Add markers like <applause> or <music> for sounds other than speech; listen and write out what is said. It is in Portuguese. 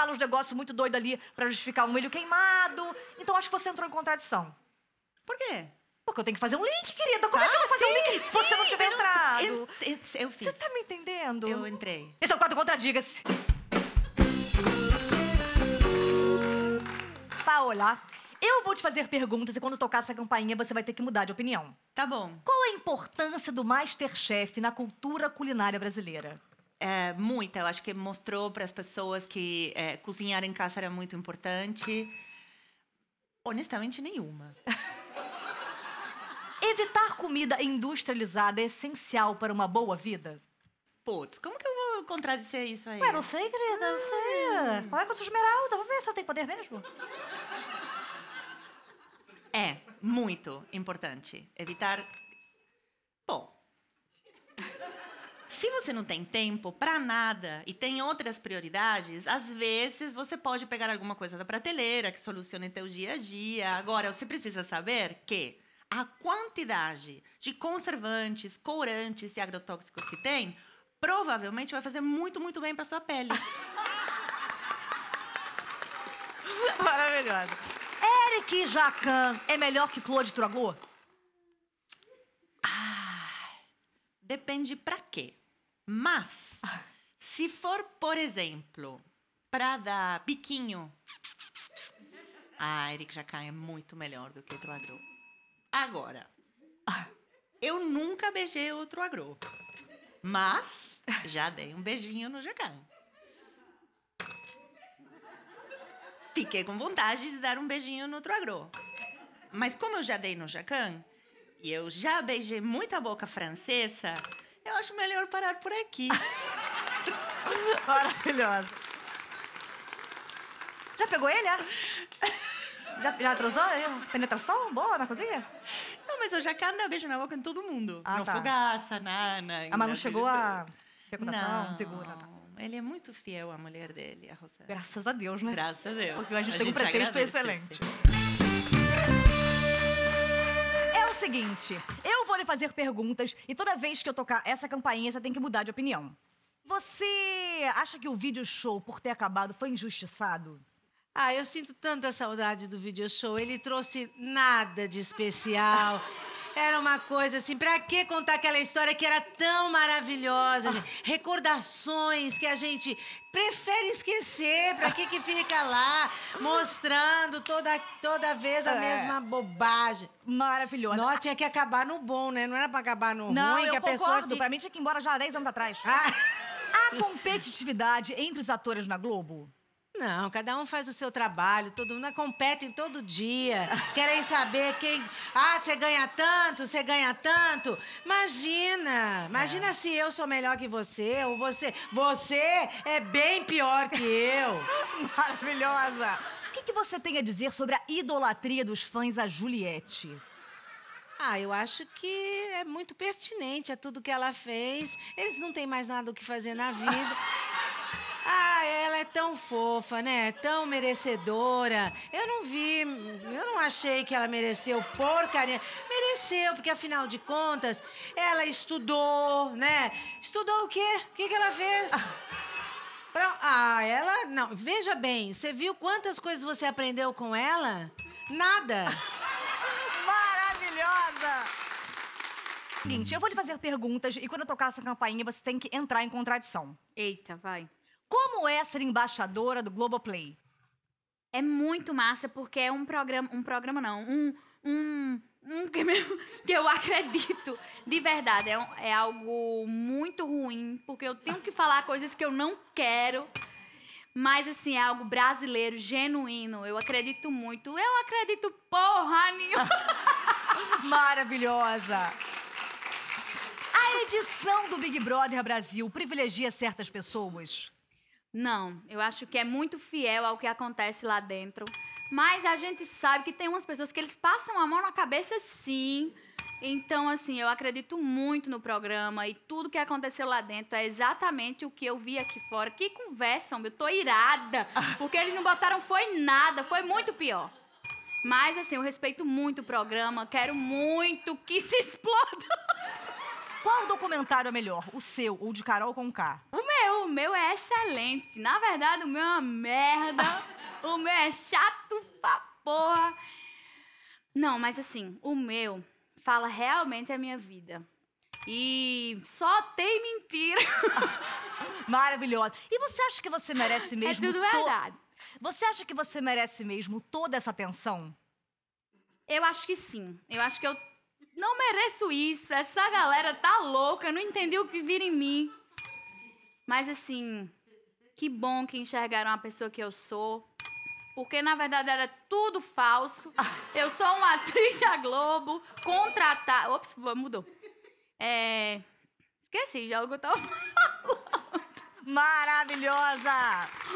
fala uns negócios muito doidos ali para justificar um milho queimado. Então acho que você entrou em contradição. Por quê? Porque eu tenho que fazer um link, querida. Como é que eu ah, vou fazer sim, um link se você não tiver eu entrado? Eu, eu, eu, fiz. Você tá me entendendo? Eu entrei. Esse é o quadro Contradiga-se. Paola, eu vou te fazer perguntas e quando tocar essa campainha você vai ter que mudar de opinião. Tá bom. Qual a importância do Masterchef na cultura culinária brasileira? É, muita, eu acho que mostrou para as pessoas que é, cozinhar em casa era muito importante. Honestamente, nenhuma. <laughs> Evitar comida industrializada é essencial para uma boa vida? Putz, como que eu vou contradizer isso aí? Ué, não sei, querida, não sei. Qual é com a sua esmeralda? Vamos ver se ela tem poder mesmo. É, muito importante. Evitar. Bom, se você não tem tempo para nada e tem outras prioridades, às vezes você pode pegar alguma coisa da prateleira que solucione teu dia a dia. Agora, você precisa saber que a quantidade de conservantes, corantes e agrotóxicos que tem provavelmente vai fazer muito, muito bem para sua pele. <laughs> Maravilhosa. Eric Jacan é melhor que Claude Trogot? Ah, depende pra quê. Mas, ah. se for, por exemplo, para dar biquinho, a Eric Jacquin é muito melhor do que outro agro. Agora, ah. eu nunca beijei outro agro. Mas já dei um beijinho no Jacquin. Fiquei com vontade de dar um beijinho no outro agro. Mas como eu já dei no Jacquin, e eu já beijei muita boca francesa, eu acho melhor parar por aqui. <laughs> Maravilhosa. Já pegou ele, é? Já, já transou? É penetração boa na cozinha? Não, mas eu já quero dar beijo na boca em todo mundo. Ah, não tá. fogaça, nana... Ah, mas não chegou a... não. segura, tá. Ele é muito fiel à mulher dele, a Rosana. Graças a Deus, né? Graças a Deus. Porque a gente a tem gente um pretexto agradece, excelente. Sim seguinte: eu vou lhe fazer perguntas e toda vez que eu tocar essa campainha, você tem que mudar de opinião. Você acha que o vídeo show, por ter acabado, foi injustiçado? Ah, eu sinto tanta saudade do vídeo show. Ele trouxe nada de especial. <laughs> Era uma coisa assim, pra que contar aquela história que era tão maravilhosa? Ah. Recordações que a gente prefere esquecer, pra que que fica lá mostrando toda, toda vez a é. mesma bobagem? Maravilhosa. Não, tinha que acabar no bom, né? Não era pra acabar no Não, ruim, que a concordo. pessoa... pra mim tinha que ir embora já há 10 anos atrás. Ah. A competitividade entre os atores na Globo não, cada um faz o seu trabalho, todo mundo competem todo dia. Querem saber quem. Ah, você ganha tanto, você ganha tanto. Imagina! Imagina é. se eu sou melhor que você, ou você. Você é bem pior que eu. <laughs> Maravilhosa! O que, que você tem a dizer sobre a idolatria dos fãs a Juliette? Ah, eu acho que é muito pertinente a tudo que ela fez. Eles não têm mais nada o que fazer na vida. <laughs> Ah, ela é tão fofa, né? Tão merecedora. Eu não vi, eu não achei que ela mereceu porcaria. Mereceu, porque afinal de contas, ela estudou, né? Estudou o quê? O que, que ela fez? <laughs> Pra... Ah, ela. Não, veja bem, você viu quantas coisas você aprendeu com ela? Nada. <laughs> Maravilhosa! Seguinte, eu vou lhe fazer perguntas e quando eu tocar essa campainha, você tem que entrar em contradição. Eita, vai. Como é ser embaixadora do Globoplay? É muito massa, porque é um programa. Um programa não, um. um um que, é <laughs> eu acredito de verdade é, é algo muito ruim porque eu tenho que falar coisas que eu não quero mas, assim, é algo brasileiro, genuíno. Eu acredito muito. Eu acredito porra nenhuma. <laughs> Maravilhosa! A edição do Big Brother Brasil privilegia certas pessoas? Não, eu acho que é muito fiel ao que acontece lá dentro. Mas a gente sabe que tem umas pessoas que eles passam a mão na cabeça sim. Então, assim, eu acredito muito no programa e tudo que aconteceu lá dentro é exatamente o que eu vi aqui fora. Que conversam, eu tô irada. Porque eles não botaram foi nada, foi muito pior. Mas, assim, eu respeito muito o programa, quero muito que se exploda. Qual documentário é melhor? O seu ou de Carol Conká? O o meu é excelente. Na verdade, o meu é uma merda. <laughs> o meu é chato pra porra. Não, mas assim, o meu fala realmente a minha vida. E só tem mentira. <laughs> Maravilhosa. E você acha que você merece é mesmo? É tudo to... verdade. Você acha que você merece mesmo toda essa atenção? Eu acho que sim. Eu acho que eu não mereço isso. Essa galera tá louca, não entendeu o que vira em mim. Mas assim, que bom que enxergaram a pessoa que eu sou. Porque na verdade era tudo falso. Eu sou uma <laughs> atriz da Globo, contratada. Ops, mudou. É. Esqueci já o que eu tava <laughs> falando. Maravilhosa!